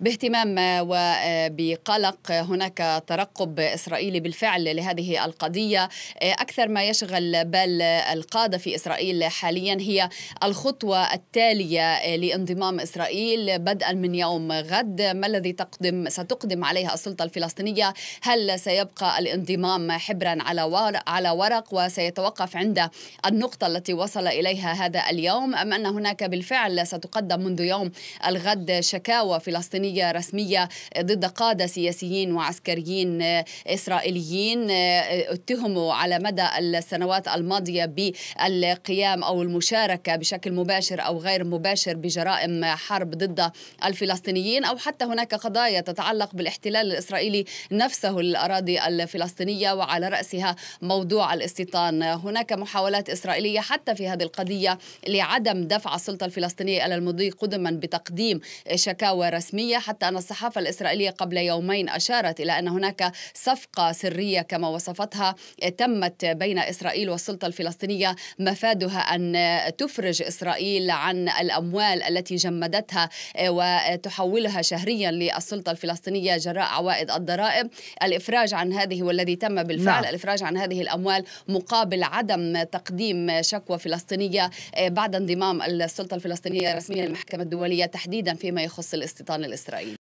باهتمام وبقلق هناك ترقب إسرائيلي بالفعل لهذه القضية أكثر ما يشغل بال القادة في إسرائيل حاليا هي الخطوة التالية لانضمام إسرائيل بدءا من يوم غد ما الذي تقدم ستقدم عليها السلطة الفلسطينية هل سيبقى الانضمام حبرا على على ورق وسيتوقف عند النقطة التي وصل إليها هذا اليوم أم أن هناك بالفعل ستقدم منذ يوم الغد شكاوى فلسطينية فلسطينية رسمية ضد قادة سياسيين وعسكريين إسرائيليين اتهموا على مدى السنوات الماضية بالقيام أو المشاركة بشكل مباشر أو غير مباشر بجرائم حرب ضد الفلسطينيين أو حتى هناك قضايا تتعلق بالاحتلال الإسرائيلي نفسه للأراضي الفلسطينية وعلى رأسها موضوع الاستيطان هناك محاولات إسرائيلية حتى في هذه القضية لعدم دفع السلطة الفلسطينية إلى المضي قدما بتقديم شكاوى رسمية الإسرائيلية حتى أن الصحافة الإسرائيلية قبل يومين أشارت إلى أن هناك صفقة سرية كما وصفتها تمت بين إسرائيل والسلطة الفلسطينية مفادها أن تفرج إسرائيل عن الأموال التي جمدتها وتحولها شهريا للسلطة الفلسطينية جراء عوائد الضرائب الإفراج عن هذه والذي تم بالفعل نعم. الإفراج عن هذه الأموال مقابل عدم تقديم شكوى فلسطينية بعد انضمام السلطة الفلسطينية رسميا للمحكمة الدولية تحديدا فيما يخص الاستيطان الإسرائيلي extraído.